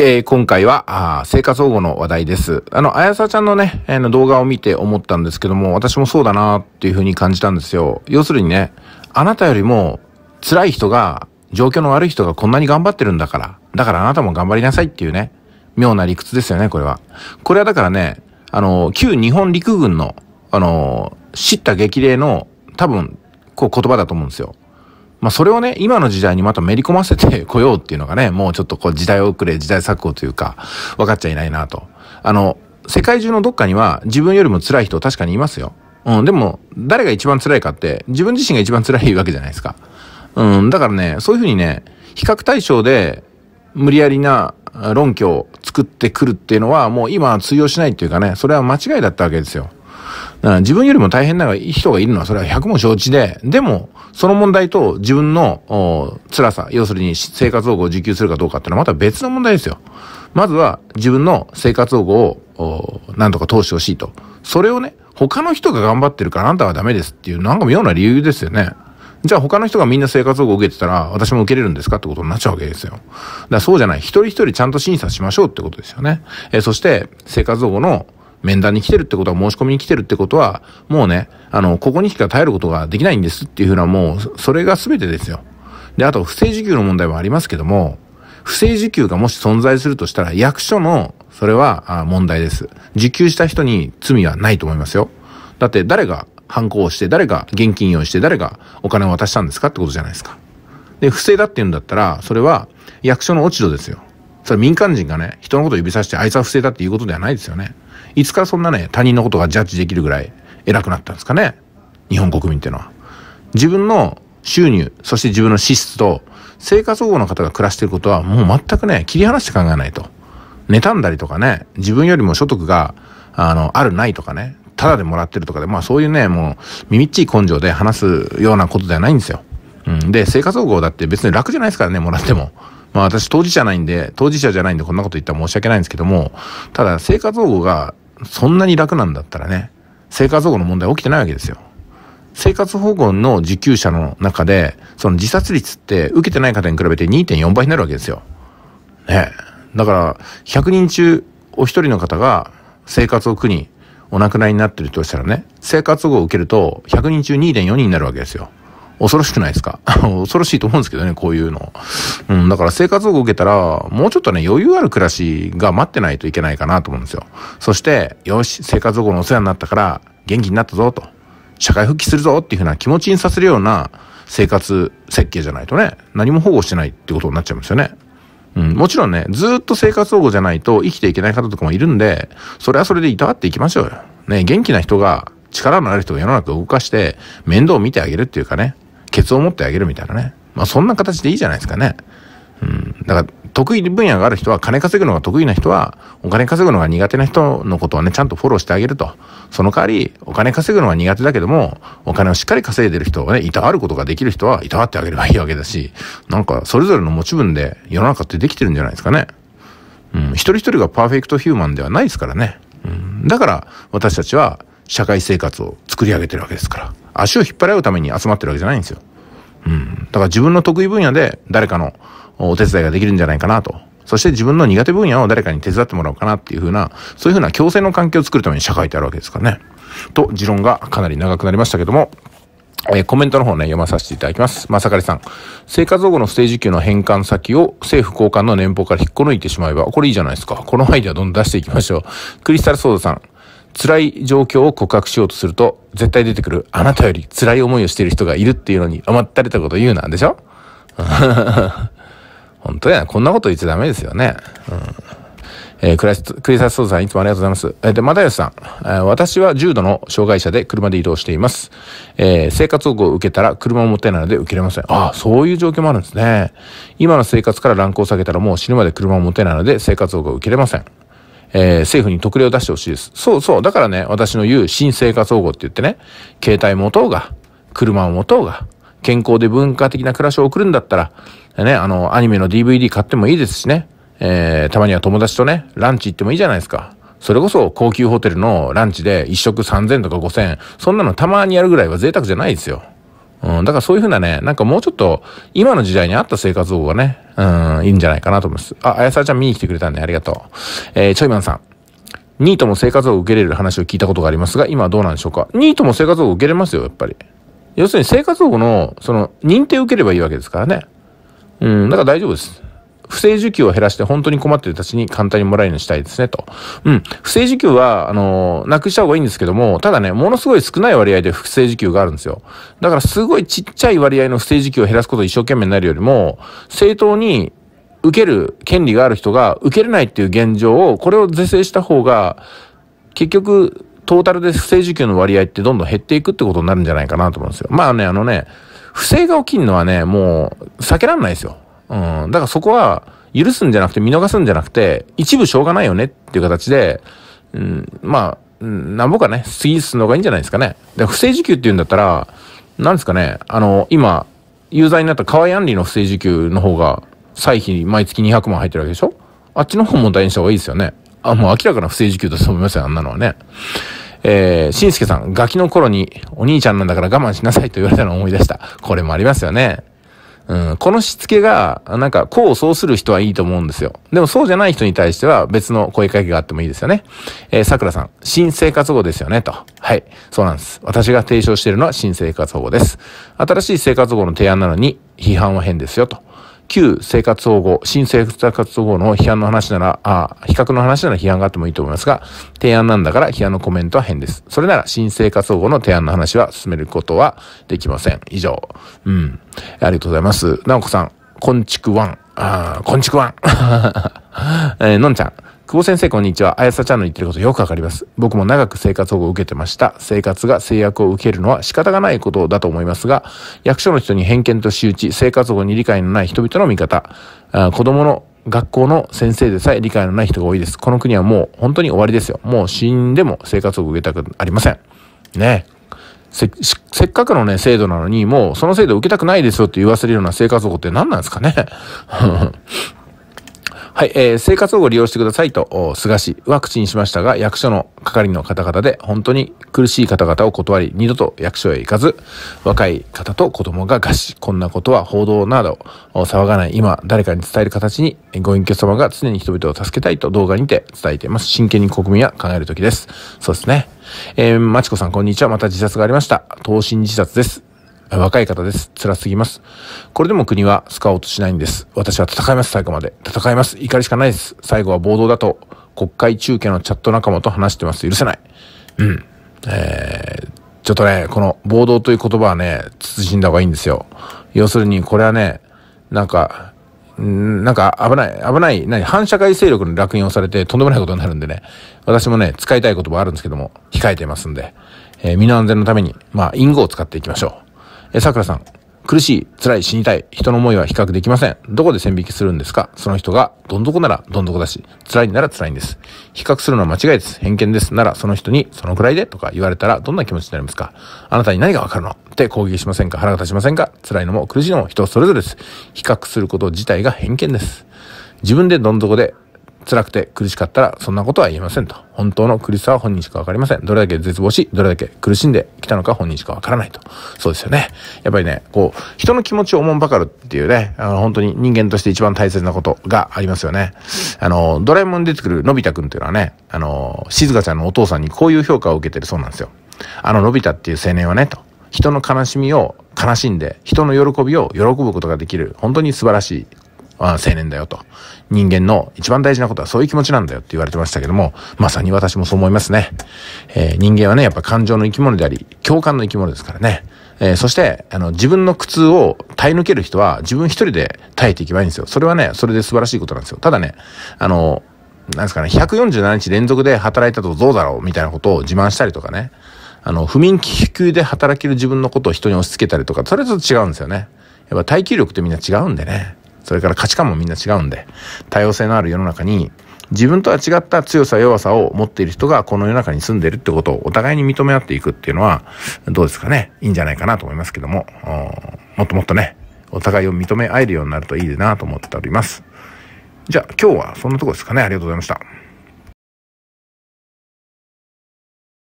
えー、今回は、あ生活保護の話題です。あの、あやさちゃんのね、えー、の動画を見て思ったんですけども、私もそうだなっていうふうに感じたんですよ。要するにね、あなたよりも辛い人が、状況の悪い人がこんなに頑張ってるんだから、だからあなたも頑張りなさいっていうね、妙な理屈ですよね、これは。これはだからね、あの、旧日本陸軍の、あの、叱咤激励の、多分、こう言葉だと思うんですよ。まあそれをね、今の時代にまためり込ませて こようっていうのがね、もうちょっとこう時代遅れ、時代錯誤というか、分かっちゃいないなと。あの、世界中のどっかには自分よりも辛い人確かにいますよ。うん、でも、誰が一番辛いかって、自分自身が一番辛いわけじゃないですか。うん、だからね、そういうふうにね、比較対象で無理やりな論拠を作ってくるっていうのは、もう今は通用しないっていうかね、それは間違いだったわけですよ。自分よりも大変な人がいるのはそれは100も承知で、でも、その問題と自分の辛さ、要するに生活保護を受給するかどうかっていうのはまた別の問題ですよ。まずは自分の生活保護を何とか通してほしいと。それをね、他の人が頑張ってるからあんたはダメですっていうなんか妙な理由ですよね。じゃあ他の人がみんな生活保護を受けてたら私も受けれるんですかってことになっちゃうわけですよ。だからそうじゃない。一人一人ちゃんと審査しましょうってことですよね。えー、そして生活保護の面談に来てるってことは、申し込みに来てるってことは、もうね、あの、ここにしか耐えることができないんですっていうふうな、もう、それが全てですよ。で、あと、不正受給の問題もありますけども、不正受給がもし存在するとしたら、役所の、それは、問題です。受給した人に罪はないと思いますよ。だって、誰が犯行をして、誰が現金用意して、誰がお金を渡したんですかってことじゃないですか。で、不正だって言うんだったら、それは、役所の落ち度ですよ。それ民間人がね、人のことを指さして、あいつは不正だっていうことではないですよね。いつからそんなね、他人のことがジャッジできるぐらい偉くなったんですかね。日本国民っていうのは。自分の収入、そして自分の支出と、生活保護の方が暮らしてることはもう全くね、切り離して考えないと。妬んだりとかね、自分よりも所得が、あの、あるないとかね、ただでもらってるとかで、まあそういうね、もう、耳っちい根性で話すようなことではないんですよ。うん。で、生活保護だって別に楽じゃないですからね、もらっても。まあ私当事者ないんで、当事者じゃないんでこんなこと言ったら申し訳ないんですけども、ただ生活保護がそんなに楽なんだったらね、生活保護の問題起きてないわけですよ。生活保護の受給者の中で、その自殺率って受けてない方に比べて2.4倍になるわけですよ。ねだから、100人中お一人の方が生活を苦にお亡くなりになってるとしたらね、生活保護を受けると100人中2.4人になるわけですよ。恐ろしくないですか 恐ろしいと思うんですけどね、こういうの。うん、だから生活保護受けたら、もうちょっとね、余裕ある暮らしが待ってないといけないかなと思うんですよ。そして、よし、生活保護のお世話になったから、元気になったぞと、社会復帰するぞっていうふうな気持ちにさせるような生活設計じゃないとね、何も保護してないってことになっちゃいますよね。うん、もちろんね、ずっと生活保護じゃないと生きていけない方とかもいるんで、それはそれでいたわっていきましょうよ。ね、元気な人が、力のある人が世の中を動かして、面倒を見てあげるっていうかね、ケツを持ってあげるみたいなね。まあ、そんな形でいいじゃないですかね。うん。だから、得意分野がある人は、金稼ぐのが得意な人は、お金稼ぐのが苦手な人のことをね、ちゃんとフォローしてあげると。その代わり、お金稼ぐのが苦手だけども、お金をしっかり稼いでる人をね、いたわることができる人は、いたわってあげればいいわけだし、なんか、それぞれの持ち分で世の中ってできてるんじゃないですかね。うん。一人一人がパーフェクトヒューマンではないですからね。うん。だから、私たちは、社会生活を作り上げてるわけですから。足を引っ張り合うために集まってるわけじゃないんですよ。うん。だから自分の得意分野で誰かのお手伝いができるんじゃないかなと。そして自分の苦手分野を誰かに手伝ってもらおうかなっていうふうな、そういうふうな共生の環境を作るために社会ってあるわけですからね。と、持論がかなり長くなりましたけども、えー、コメントの方ね、読まさせていただきます。まさかりさん。生活保護の不正受給の返還先を政府交換の年俸から引っこ抜いてしまえば、これいいじゃないですか。このアイデアどんどん出していきましょう。クリスタルソードさん。辛い状況を告白しようとすると、絶対出てくる、あなたより辛い思いをしている人がいるっていうのに余ったれたこと言うなんでしょ 本当や、こんなこと言っちゃダメですよね。うんえー、クラス、クリサスソーさん、いつもありがとうございます。えー、で、またよしさん、えー、私は重度の障害者で車で移動しています。えー、生活保護を受けたら車を持ってないので受けれません。ああ、そういう状況もあるんですね。今の生活から乱行を下げたらもう死ぬまで車を持てないので生活保護を受けれません。えー、政府に特例を出してほしいです。そうそう。だからね、私の言う新生活保護って言ってね、携帯持とうが、車を持とうが、健康で文化的な暮らしを送るんだったら、ね、あの、アニメの DVD 買ってもいいですしね、えー、たまには友達とね、ランチ行ってもいいじゃないですか。それこそ高級ホテルのランチで一食3000とか5000、そんなのたまにやるぐらいは贅沢じゃないですよ。うん、だからそういうふうなね、なんかもうちょっと、今の時代に合った生活護がね、うん、いいんじゃないかなと思います。あ、あやさちゃん見に来てくれたんでありがとう。えー、ちょいまんさん。ニートも生活を受けれる話を聞いたことがありますが、今はどうなんでしょうかニートも生活を受けれますよ、やっぱり。要するに生活保護の、その、認定を受ければいいわけですからね。うん、だから大丈夫です。不正受給を減らして本当に困ってる人たちに簡単にもらえるようにしたいですね、と。うん。不正受給は、あの、なくした方がいいんですけども、ただね、ものすごい少ない割合で不正受給があるんですよ。だからすごいちっちゃい割合の不正受給を減らすことを一生懸命になるよりも、正当に受ける権利がある人が受けれないっていう現状を、これを是正した方が、結局、トータルで不正受給の割合ってどんどん減っていくってことになるんじゃないかなと思うんですよ。まあね、あのね、不正が起きるのはね、もう避けらんないですよ。うん。だからそこは、許すんじゃなくて見逃すんじゃなくて、一部しょうがないよねっていう形で、うん、まあ、なんぼかね、次進んのがいいんじゃないですかね。で、不正受給って言うんだったら、なんですかね、あの、今、有罪になった河合案里の不正受給の方が、歳費毎月200万入ってるわけでしょあっちの方大事にした方がいいですよね。あ、もう明らかな不正受給だと思いますよ、あんなのはね。えー、しんすけさん、ガキの頃にお兄ちゃんなんだから我慢しなさいと言われたのを思い出した。これもありますよね。うん、このしつけが、なんか、こうそうする人はいいと思うんですよ。でもそうじゃない人に対しては別の声かけがあってもいいですよね。えー、桜さん、新生活保護ですよね、と。はい。そうなんです。私が提唱しているのは新生活保護です。新しい生活保護の提案なのに、批判は変ですよ、と。旧生活保護、新生活保護の批判の話なら、あ比較の話なら批判があってもいいと思いますが、提案なんだから批判のコメントは変です。それなら新生活保護の提案の話は進めることはできません。以上。うん。ありがとうございます。なおこさん、こんちくわん。あこんちくわん。えー、のんちゃん。久保先生こんにちは。あやさちゃんの言ってることよくわかります。僕も長く生活保護を受けてました。生活が制約を受けるのは仕方がないことだと思いますが、役所の人に偏見と仕打ち、生活保護に理解のない人々の見方、あ子供の学校の先生でさえ理解のない人が多いです。この国はもう本当に終わりですよ。もう死んでも生活保を受けたくありません。ねせ、せっかくのね、制度なのに、もうその制度を受けたくないですよって言わせるような生活保護って何なんですかね。はい、えー、生活保護を利用してくださいと、菅氏クチンしましたが、役所の係の方々で本当に苦しい方々を断り、二度と役所へ行かず、若い方と子供が餓死、こんなことは報道など騒がない今、誰かに伝える形に、ご隠居様が常に人々を助けたいと動画にて伝えています。真剣に国民は考える時です。そうですね。えー、まちこさん、こんにちは。また自殺がありました。投身自殺です。若い方です。辛すぎます。これでも国はスカウトしないんです。私は戦います、最後まで。戦います。怒りしかないです。最後は暴動だと、国会中継のチャット仲間と話してます。許せない。うん。えー、ちょっとね、この暴動という言葉はね、慎んだ方がいいんですよ。要するに、これはね、なんか、なんか危ない、危ない、何、反社会勢力の落印をされてとんでもないことになるんでね、私もね、使いたい言葉あるんですけども、控えてますんで、えー、身の安全のために、まあ、隠語を使っていきましょう。え、桜さん。苦しい、辛い、死にたい、人の思いは比較できません。どこで線引きするんですかその人が、どん底ならどん底だし、辛いなら辛いんです。比較するのは間違いです。偏見です。なら、その人に、そのくらいで、とか言われたら、どんな気持ちになりますかあなたに何がわかるのって攻撃しませんか腹が立ちませんか辛いのも苦しいのも人それぞれです。比較すること自体が偏見です。自分でどん底で、辛くて苦しかったらそんなことは言えませんと。本当の苦しさは本人しかわかりません。どれだけ絶望し、どれだけ苦しんできたのか本人しかわからないと。そうですよね。やっぱりね、こう、人の気持ちをおもんばかるっていうね、あの、本当に人間として一番大切なことがありますよね。あの、ドラえもんに出てくるのび太くんっていうのはね、あの、静香ちゃんのお父さんにこういう評価を受けてるそうなんですよ。あの、のび太っていう青年はね、と。人の悲しみを悲しんで、人の喜びを喜ぶことができる、本当に素晴らしい青年だよと。人間の一番大事なことはそういう気持ちなんだよって言われてましたけども、まさに私もそう思いますね。えー、人間はね、やっぱ感情の生き物であり、共感の生き物ですからね。えー、そして、あの、自分の苦痛を耐え抜ける人は自分一人で耐えていけばいいんですよ。それはね、それで素晴らしいことなんですよ。ただね、あの、なんですかね、147日連続で働いたとどうだろうみたいなことを自慢したりとかね。あの、不眠気球で働ける自分のことを人に押し付けたりとか、それと違うんですよね。やっぱ耐久力ってみんな違うんでね。それから価値観もみんな違うんで、多様性のある世の中に、自分とは違った強さ弱さを持っている人がこの世の中に住んでるってことをお互いに認め合っていくっていうのは、どうですかね、いいんじゃないかなと思いますけども、もっともっとね、お互いを認め合えるようになるといいなと思っております。じゃあ今日はそんなとこですかね。ありがとうございました。